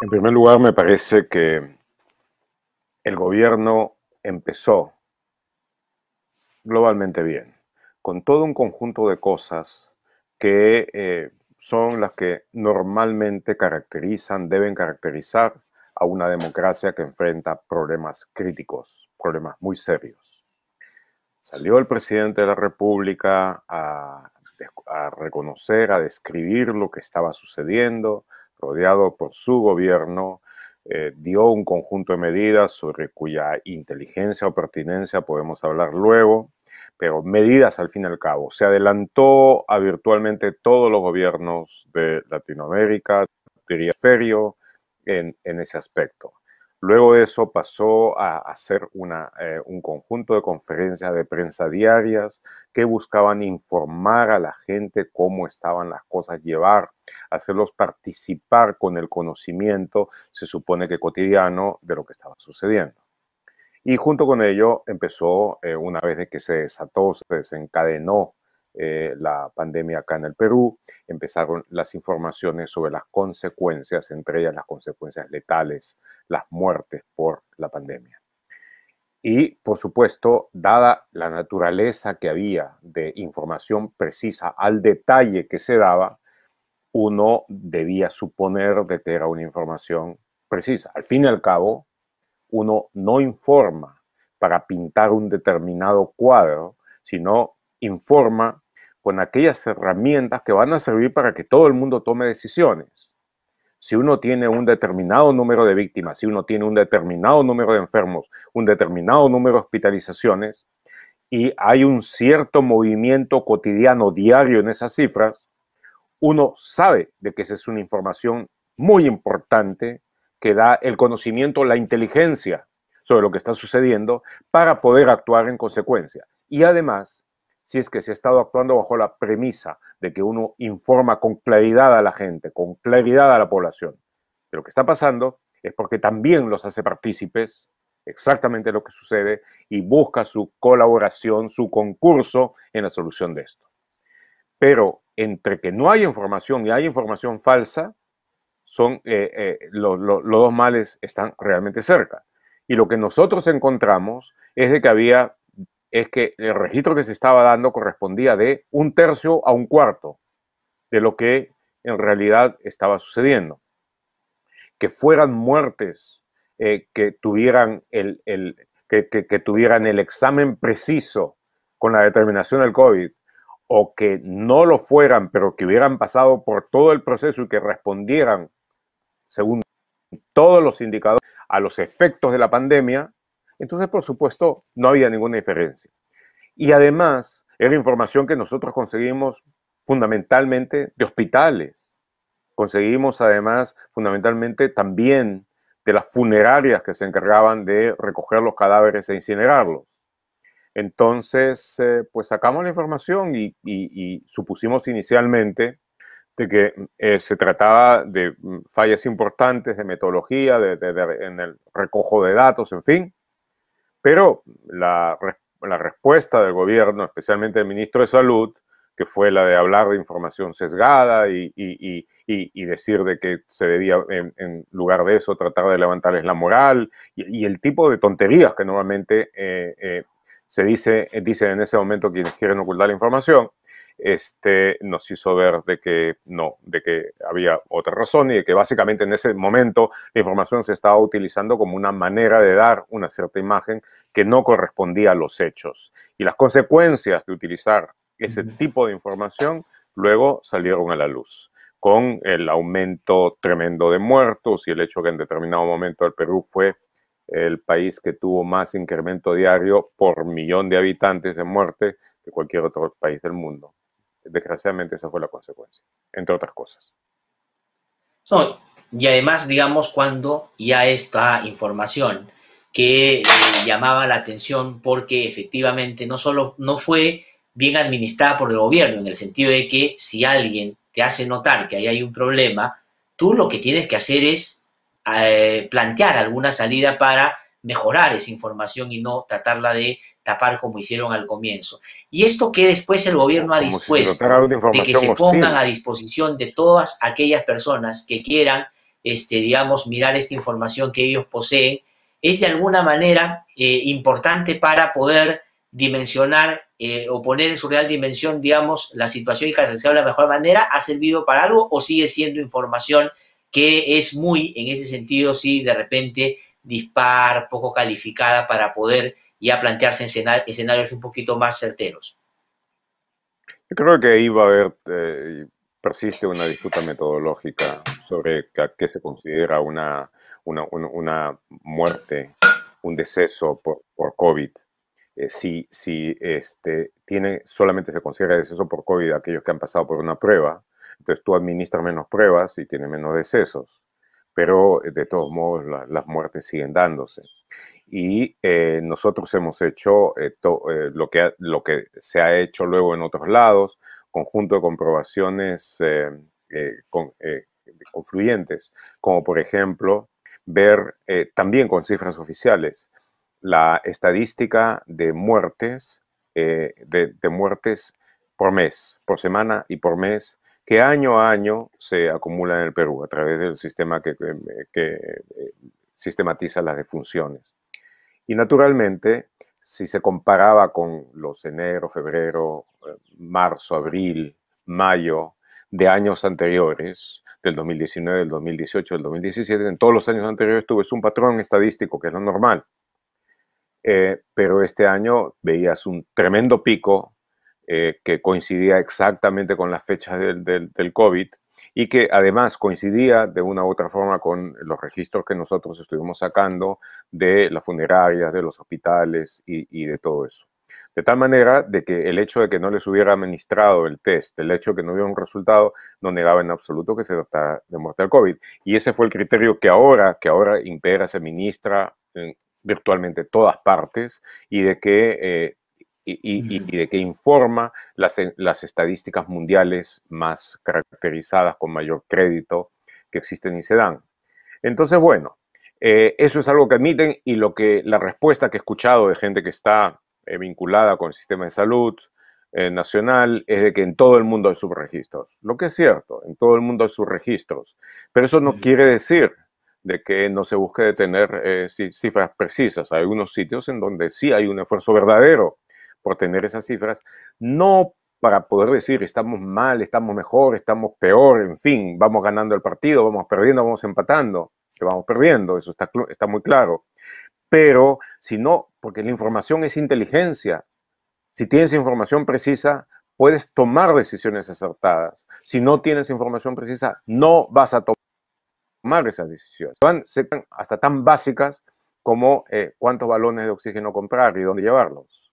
En primer lugar, me parece que el gobierno empezó globalmente bien, con todo un conjunto de cosas que eh, son las que normalmente caracterizan, deben caracterizar a una democracia que enfrenta problemas críticos, problemas muy serios. Salió el presidente de la República a reconocer, a describir lo que estaba sucediendo, rodeado por su gobierno, eh, dio un conjunto de medidas sobre cuya inteligencia o pertinencia podemos hablar luego, pero medidas al fin y al cabo. Se adelantó a virtualmente todos los gobiernos de Latinoamérica, diría Ferio, en ese aspecto. Luego de eso pasó a hacer eh, un conjunto de conferencias de prensa diarias que buscaban informar a la gente cómo estaban las cosas, llevar, hacerlos participar con el conocimiento, se supone que cotidiano, de lo que estaba sucediendo. Y junto con ello empezó, eh, una vez de que se desató, se desencadenó eh, la pandemia acá en el Perú, empezaron las informaciones sobre las consecuencias, entre ellas las consecuencias letales las muertes por la pandemia. Y, por supuesto, dada la naturaleza que había de información precisa al detalle que se daba, uno debía suponer que era una información precisa. Al fin y al cabo, uno no informa para pintar un determinado cuadro, sino informa con aquellas herramientas que van a servir para que todo el mundo tome decisiones si uno tiene un determinado número de víctimas, si uno tiene un determinado número de enfermos, un determinado número de hospitalizaciones, y hay un cierto movimiento cotidiano, diario en esas cifras, uno sabe de que esa es una información muy importante que da el conocimiento, la inteligencia sobre lo que está sucediendo para poder actuar en consecuencia. Y además, si es que se ha estado actuando bajo la premisa de que uno informa con claridad a la gente, con claridad a la población Pero lo que está pasando, es porque también los hace partícipes exactamente lo que sucede y busca su colaboración, su concurso en la solución de esto. Pero entre que no hay información y hay información falsa, son eh, eh, los dos males están realmente cerca. Y lo que nosotros encontramos es de que había es que el registro que se estaba dando correspondía de un tercio a un cuarto de lo que en realidad estaba sucediendo. Que fueran muertes eh, que, tuvieran el, que tuvieran el examen preciso con la determinación del COVID o que no lo fueran, pero que hubieran pasado por todo el proceso y que respondieran, según todos los indicadores, a los efectos de la pandemia, entonces, por supuesto, no había ninguna diferencia. Y además, era información que nosotros conseguimos fundamentalmente de hospitales. Conseguimos además fundamentalmente también de las funerarias que se encargaban de recoger los cadáveres e incinerarlos. Entonces, eh, pues sacamos la información y, supusimos inicialmente de que eh, se trataba de mm, fallas importantes de metodología, en el recojo de datos, en fin. Pero la, respuesta del gobierno, especialmente del ministro de Salud, que fue la de hablar de información sesgada y, decir de que se debía, en, lugar de eso, tratar de levantarles la moral y, el tipo de tonterías que normalmente eh, eh, se dice, dicen en ese momento quienes quieren ocultar la información, este, nos hizo ver de que no, de que había otra razón y de que básicamente en ese momento la información se estaba utilizando como una manera de dar una cierta imagen que no correspondía a los hechos. Y las consecuencias de utilizar ese tipo de información luego salieron a la luz con el aumento tremendo de muertos y el hecho que en determinado momento el Perú fue el país que tuvo más incremento diario por millón de habitantes de muerte que cualquier otro país del mundo desgraciadamente esa fue la consecuencia, entre otras cosas. y además, digamos, cuando ya esta información que eh, llamaba la atención porque efectivamente no solo no fue bien administrada por el gobierno, en el sentido de que si alguien te hace notar que ahí hay un problema, tú lo que tienes que hacer es eh, plantear alguna salida para mejorar esa información y no tratarla de tapar como hicieron al comienzo. Y esto que después el gobierno ha dispuesto de que se pongan a disposición de todas aquellas personas que quieran, este, digamos, mirar esta información que ellos poseen, es de alguna manera eh, importante para poder dimensionar eh, o poner en su real dimensión, digamos, la situación y caracterizarla de la mejor manera, ¿ha servido para algo o sigue siendo información que es muy, en ese sentido, si de repente dispar, poco calificada para poder ya plantearse en escenarios un poquito más certeros. Yo creo que ahí va a haber, eh, persiste una disputa metodológica sobre qué se considera una, una, muerte, un deceso por, por COVID. Eh, si, si este, tiene, solamente se considera deceso por COVID aquellos que han pasado por una prueba, entonces tú administras menos pruebas y tienes menos decesos pero eh, de todos modos las muertes siguen dándose. Y eh, nosotros hemos hecho eh, lo, que, lo que se ha hecho luego en otros lados, conjunto de comprobaciones confluyentes, como por ejemplo ver también con cifras oficiales la estadística de muertes, de, de muertes por mes, por semana y por mes, que año a año se acumula en el Perú a través del sistema que, eh, sistematiza las defunciones. Y naturalmente, si se comparaba con los enero, febrero, eh, marzo, abril, mayo de años anteriores, del 2019, del 2018, del 2017, en todos los años anteriores tuve un patrón estadístico, que es normal. Eh, pero este año veías un tremendo pico eh, que coincidía exactamente con las fechas del, del, COVID y que además coincidía de una u otra forma con los registros que nosotros estuvimos sacando de las funerarias, de los hospitales y, de todo eso. De tal manera de que el hecho de que no les hubiera administrado el test, el hecho de que no hubiera un resultado, no negaba en absoluto que se tratara de muerte al COVID. Y ese fue el criterio que ahora, que ahora impera, se ministra en virtualmente todas partes y de que eh, y, de qué informa las, estadísticas mundiales más caracterizadas con mayor crédito que existen y se dan. Entonces, bueno, eh, eso es algo que admiten y lo que la respuesta que he escuchado de gente que está eh, vinculada con el sistema de salud eh, nacional es de que en todo el mundo hay subregistros. Lo que es cierto, en todo el mundo hay subregistros. Pero eso no quiere decir de que no se busque tener cifras precisas. Hay algunos sitios en donde sí hay un esfuerzo verdadero por tener esas cifras, no para poder decir estamos mal, estamos mejor, estamos peor, en fin, vamos ganando el partido, vamos perdiendo, vamos empatando, que vamos perdiendo, eso está, está muy claro. Pero si no, porque la información es inteligencia, si tienes información precisa, puedes tomar decisiones acertadas. Si no tienes información precisa, no vas a tomar esas decisiones. Van hasta tan básicas como eh, cuántos balones de oxígeno comprar y dónde llevarlos.